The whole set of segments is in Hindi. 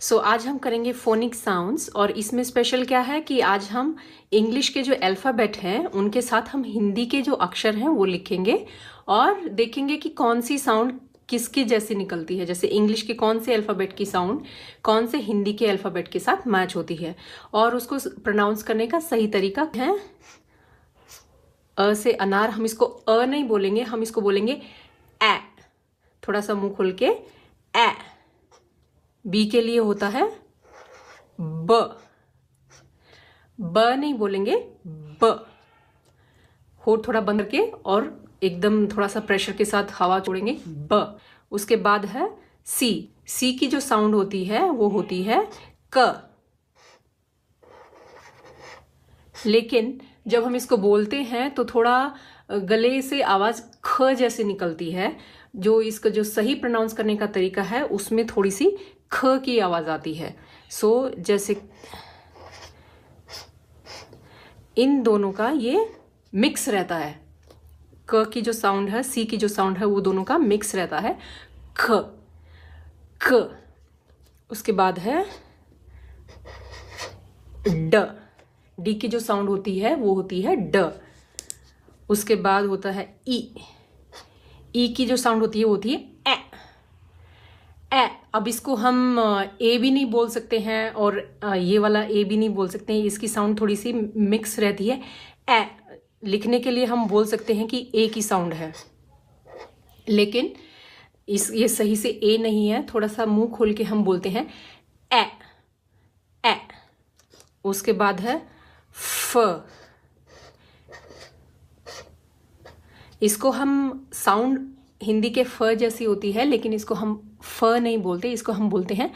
सो so, आज हम करेंगे फोनिक साउंड्स और इसमें स्पेशल क्या है कि आज हम इंग्लिश के जो अल्फ़ाबेट हैं उनके साथ हम हिंदी के जो अक्षर हैं वो लिखेंगे और देखेंगे कि कौन सी साउंड किसके जैसे निकलती है जैसे इंग्लिश के कौन से अल्फ़ाबेट की साउंड कौन से हिंदी के अल्फ़ाबेट के साथ मैच होती है और उसको प्रोनाउंस करने का सही तरीका है अ से अनार हम इसको अ नहीं बोलेंगे हम इसको बोलेंगे ए थोड़ा सा मुंह खोल के ए बी के लिए होता है ब ब नहीं बोलेंगे ब हो थोड़ा बंद करके और एकदम थोड़ा सा प्रेशर के साथ हवा छोड़ेंगे ब उसके बाद है सी सी की जो साउंड होती है वो होती है क लेकिन जब हम इसको बोलते हैं तो थोड़ा गले से आवाज़ ख जैसे निकलती है जो इसका जो सही प्रोनाउंस करने का तरीका है उसमें थोड़ी सी ख की आवाज़ आती है सो so, जैसे इन दोनों का ये मिक्स रहता है क की जो साउंड है सी की जो साउंड है वो दोनों का मिक्स रहता है ख क उसके बाद है ड डी की जो साउंड होती है वो होती है ड उसके बाद होता है ई ई की जो साउंड होती है वो होती है अब इसको हम ए भी नहीं बोल सकते हैं और ये वाला ए भी नहीं बोल सकते हैं इसकी साउंड थोड़ी सी मिक्स रहती है ए लिखने के लिए हम बोल सकते हैं कि ए की साउंड है लेकिन इस ये सही से ए नहीं है थोड़ा सा मुंह खोल के हम बोलते हैं ए ए उसके बाद है फ इसको हम साउंड हिंदी के फ जैसी होती है लेकिन इसको हम फ नहीं बोलते इसको हम बोलते हैं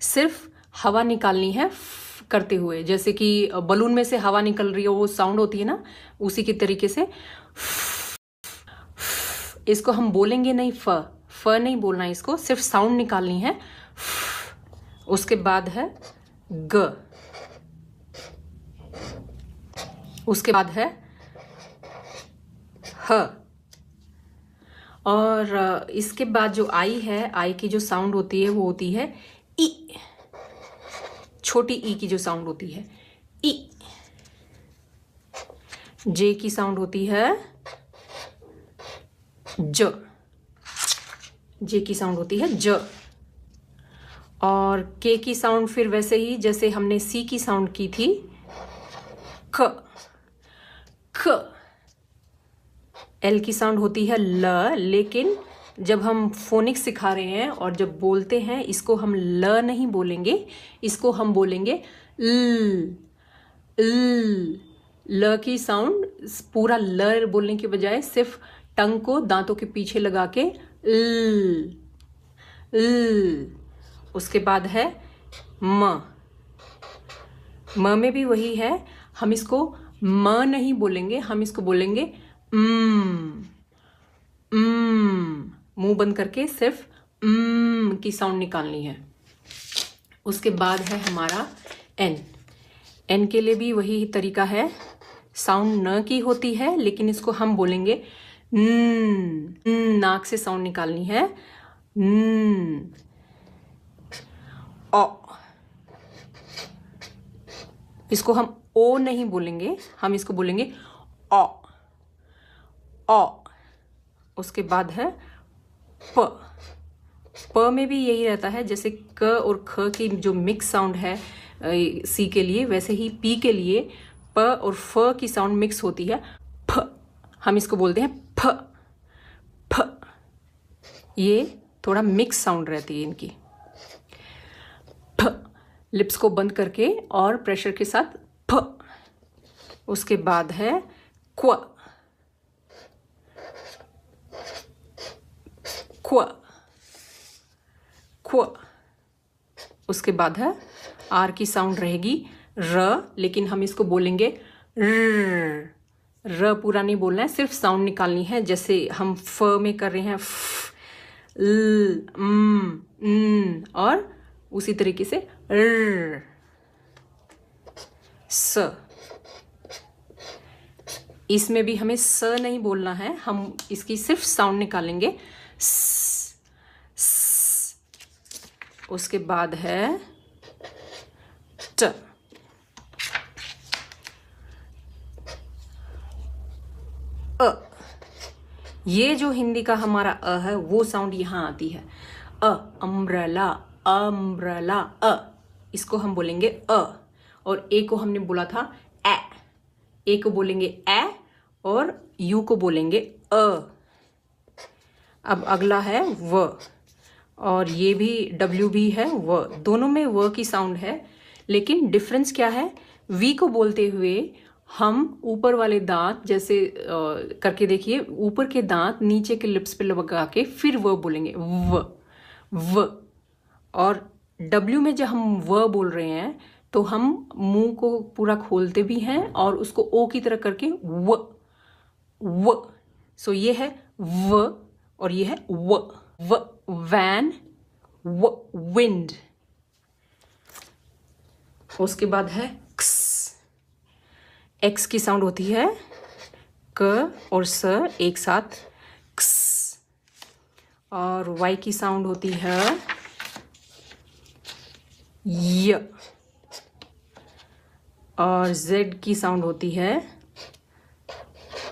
सिर्फ हवा निकालनी है करते हुए जैसे कि बलून में से हवा निकल रही है वो साउंड होती है ना उसी के तरीके से इसको हम बोलेंगे नहीं फ फ नहीं बोलना है इसको सिर्फ साउंड निकालनी है उसके बाद है ग उसके बाद है ह और इसके बाद जो आई है आई की जो साउंड होती है वो होती है ई छोटी ई की जो साउंड होती है ई जे की साउंड होती है ज जे की साउंड होती है ज और के की साउंड फिर वैसे ही जैसे हमने सी की साउंड की थी ख ख एल की साउंड होती है ल लेकिन जब हम फोनिक्स सिखा रहे हैं और जब बोलते हैं इसको हम ल नहीं बोलेंगे इसको हम बोलेंगे ल ल ल की साउंड पूरा ल बोलने के बजाय सिर्फ टंग को दांतों के पीछे लगा के ल ल उसके बाद है म म में भी वही है हम इसको म नहीं बोलेंगे हम इसको बोलेंगे हम्म, हम्म। मुंह बंद करके सिर्फ उम हम्म की साउंड निकालनी है उसके बाद है हमारा एन एन के लिए भी वही तरीका है साउंड न की होती है लेकिन इसको हम बोलेंगे न, नाक से साउंड निकालनी है ओ इसको हम ओ नहीं बोलेंगे हम इसको बोलेंगे ओ अ उसके बाद है प प में भी यही रहता है जैसे क और ख की जो मिक्स साउंड है सी के लिए वैसे ही पी के लिए प और फ की साउंड मिक्स होती है फ हम इसको बोलते हैं फ फ ये थोड़ा मिक्स साउंड रहती है इनकी फ लिप्स को बंद करके और प्रेशर के साथ फ उसके बाद है क्व क्व क्व उसके बाद है आर की साउंड रहेगी र लेकिन हम इसको बोलेंगे र पूरा नहीं बोलना है सिर्फ साउंड निकालनी है जैसे हम फ में कर रहे हैं फ ल म न और उसी तरीके से र स इसमें भी हमें स नहीं बोलना है हम इसकी सिर्फ साउंड निकालेंगे स उसके बाद है ट अ ये जो हिंदी का हमारा अ है वो साउंड यहां आती है अ अम्ब्रला अम्ब्रला अ इसको हम बोलेंगे अ और ए को हमने बोला था ए ए को बोलेंगे ए और यू को बोलेंगे अ अब अगला है व और ये भी डब्ल्यू भी है व दोनों में व की साउंड है लेकिन डिफरेंस क्या है वी को बोलते हुए हम ऊपर वाले दांत जैसे आ, करके देखिए ऊपर के दांत नीचे के लिप्स पे लगा के फिर व बोलेंगे व व और डब्ल्यू में जब हम व बोल रहे हैं तो हम मुंह को पूरा खोलते भी हैं और उसको ओ की तरह करके व व सो ये है व और ये है व v वैन w, wind उसके बाद है क्स एक्स की साउंड होती है क और स एक साथ क्स और वाई की साउंड होती है य और जेड की साउंड होती है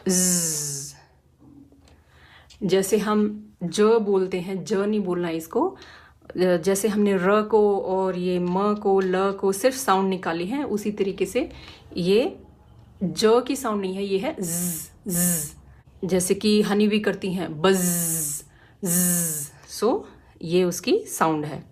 ज जैसे हम ज बोलते हैं ज नहीं बोलना इसको जैसे हमने र को और ये म को ल को सिर्फ साउंड निकाली है उसी तरीके से ये ज की साउंड नहीं है ये है ज, ज जैसे कि हनी भी करती हैं बज सो ये उसकी साउंड है